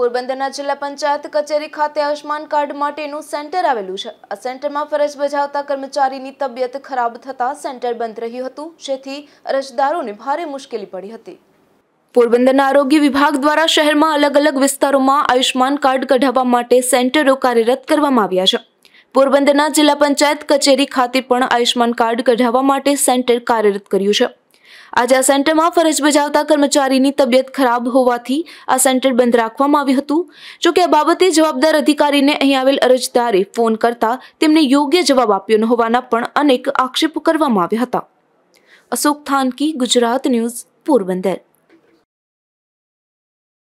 પોરબંદરના જિલ્લા પંચાયત કચેરી ખાતે આયુષ્માન કાર્ડ માટેનું સેન્ટર આવેલું છે આ સેન્ટરમાં ફરજ બજાવતા કર્મચારીની તબિયત ખરાબ થતાં સેન્ટર બંધ રહ્યું હતું જેથી અરજદારોને ભારે મુશ્કેલી પડી હતી પોરબંદરના આરોગ્ય વિભાગ દ્વારા શહેરમાં અલગ અલગ વિસ્તારોમાં આયુષ્માન કાર્ડ કઢાવવા માટે સેન્ટરો કાર્યરત કરવામાં આવ્યા છે પોરબંદરના જિલ્લા પંચાયત કચેરી ખાતે પણ આયુષ્માન કાર્ડ કઢાવવા માટે સેન્ટર કાર્યરત કર્યું છે આજે આ સેન્ટરમાં ફરજ બજાવતા કર્મચારીની તબિયત ખરાબ હોવાથી આ સેન્ટર બંધ રાખવામાં આવ્યું હતું જોકે આ બાબતે જવાબદાર અધિકારીને અહીં આવેલ અરજદારે ફોન કરતા તેમને યોગ્ય જવાબ આપ્યો ન હોવાના પણ અનેક આક્ષેપો કરવામાં આવ્યા હતા અશોક થાનકી ગુજરાત ન્યૂઝ પોરબંદર